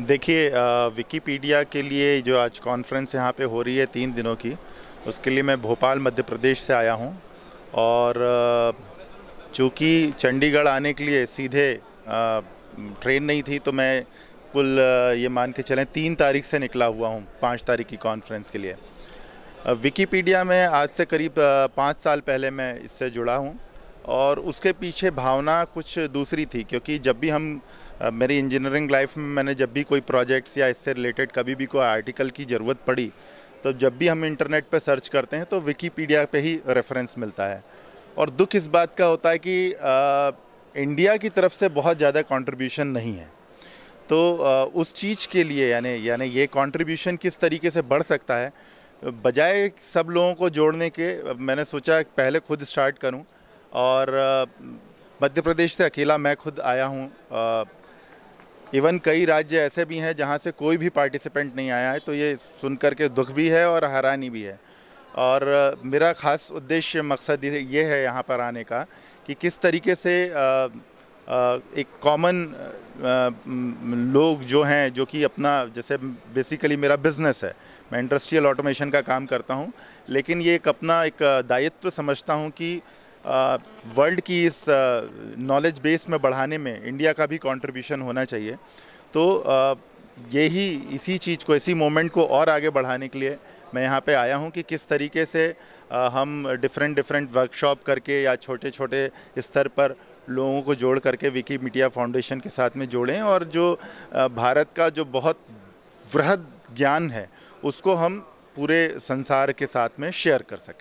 देखिए विकीपीडिया के लिए जो आज कॉन्फ्रेंस यहाँ पे हो रही है तीन दिनों की उसके लिए मैं भोपाल मध्य प्रदेश से आया हूँ और चूँकि चंडीगढ़ आने के लिए सीधे ट्रेन नहीं थी तो मैं कुल ये मान के चलें तीन तारीख से निकला हुआ हूँ पाँच तारीख की कॉन्फ्रेंस के लिए विकीपीडिया में आज से करीब पाँच साल पहले मैं इससे जुड़ा हूँ और उसके पीछे भावना कुछ दूसरी थी क्योंकि जब भी हम मेरी इंजीनियरिंग लाइफ में मैंने जब भी कोई प्रोजेक्ट्स या इससे रिलेटेड कभी भी कोई आर्टिकल की ज़रूरत पड़ी तो जब भी हम इंटरनेट पर सर्च करते हैं तो विकीपीडिया पे ही रेफरेंस मिलता है और दुख इस बात का होता है कि आ, इंडिया की तरफ से बहुत ज़्यादा कंट्रीब्यूशन नहीं है तो आ, उस चीज़ के लिए यानी यानी ये कंट्रीब्यूशन किस तरीके से बढ़ सकता है बजाय सब लोगों को जोड़ने के मैंने सोचा पहले खुद स्टार्ट करूं और मध्य प्रदेश से अकेला मैं खुद आया हूं इवन कई राज्य ऐसे भी हैं जहाँ से कोई भी पार्टिसिपेंट नहीं आया है तो ये सुन कर के दुख भी है और हैरानी भी है और मेरा ख़ास उद्देश्य मकसद ये है यहाँ पर आने का कि किस तरीके से एक कॉमन लोग जो हैं जो कि अपना जैसे बेसिकली मेरा बिज़नेस है मैं इंडस्ट्रियल ऑटोमेशन का काम करता हूँ लेकिन ये एक अपना एक दायित्व समझता हूँ कि वर्ल्ड की इस नॉलेज बेस में बढ़ाने में इंडिया का भी कंट्रीब्यूशन होना चाहिए तो यही इसी चीज़ को इसी मोमेंट को और आगे बढ़ाने के लिए मैं यहाँ पे आया हूँ कि किस तरीके से हम डिफरेंट डिफरेंट वर्कशॉप करके या छोटे छोटे स्तर पर लोगों को जोड़ करके विकी मीडिया फाउंडेशन के साथ में जोड़ें और जो भारत का जो बहुत वृहद ज्ञान है उसको हम पूरे संसार के साथ में शेयर कर सकें